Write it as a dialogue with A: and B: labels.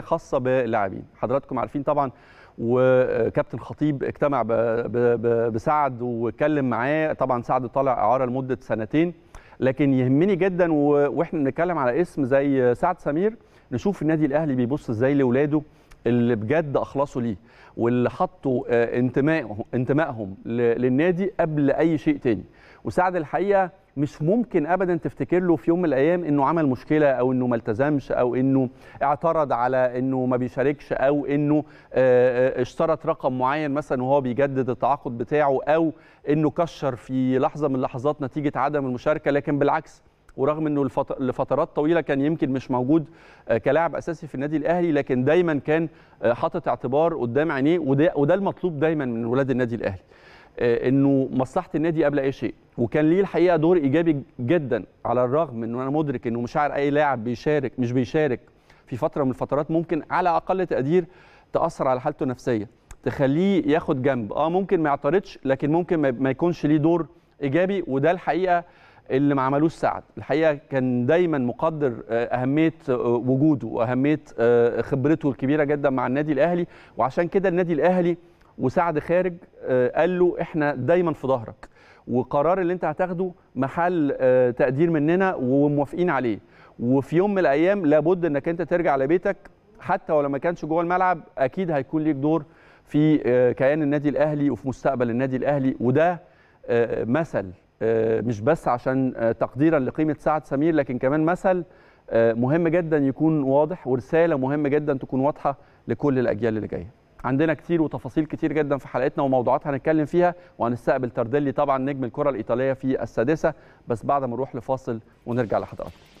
A: خاصه باللاعبين حضراتكم عارفين طبعا وكابتن خطيب اجتمع بسعد واتكلم معاه طبعا سعد طالع اعاره لمده سنتين لكن يهمني جدا واحنا بنتكلم على اسم زي سعد سمير نشوف النادي الاهلي بيبص ازاي لاولاده اللي بجد اخلصوا ليه واللي حطوا آه، انتمائهم انتمائهم للنادي قبل اي شيء تاني وسعد الحقيقه مش ممكن ابدا تفتكر له في يوم من الايام انه عمل مشكله او انه ما التزمش او انه اعترض على انه ما بيشاركش او انه آه، آه، اشترط رقم معين مثلا وهو بيجدد التعاقد بتاعه او انه كشر في لحظه من اللحظات نتيجه عدم المشاركه لكن بالعكس ورغم انه لفترات طويله كان يمكن مش موجود آه، كلاعب اساسي في النادي الاهلي لكن دايما كان حاطط اعتبار قدام عينيه وده, وده المطلوب دايما من ولاد النادي الاهلي آه، انه مصلحه النادي قبل اي شيء وكان ليه الحقيقه دور ايجابي جدا على الرغم انه انا مدرك انه مشاعر اي لاعب بيشارك مش بيشارك في فتره من الفترات ممكن على اقل تقدير تاثر على حالته النفسيه تخليه ياخد جنب اه ممكن ما يعترضش لكن ممكن ما يكونش ليه دور ايجابي وده الحقيقه اللي ما عملوش سعد الحقيقه كان دايما مقدر آه، اهميه آه، وجوده واهميه خبرته الكبيره جدا مع النادي الاهلي وعشان كده النادي الاهلي وسعد خارج آه، قال له احنا دايما في ظهرك وقرار اللي انت هتاخده محل آه، تقدير مننا وموافقين عليه وفي يوم من الايام لابد انك انت ترجع لبيتك حتى ولو ما كانش جوه الملعب اكيد هيكون ليك دور في آه، كيان النادي الاهلي وفي مستقبل النادي الاهلي وده مثل مش بس عشان تقديرا لقيمه سعد سمير لكن كمان مثل مهم جدا يكون واضح ورساله مهمه جدا تكون واضحه لكل الاجيال اللي جايه عندنا كتير وتفاصيل كتير جدا في حلقتنا وموضوعات هنتكلم فيها وهنستقبل تارديلي طبعا نجم الكره الايطاليه في السادسه بس بعد ما نروح لفاصل ونرجع لحضراتكم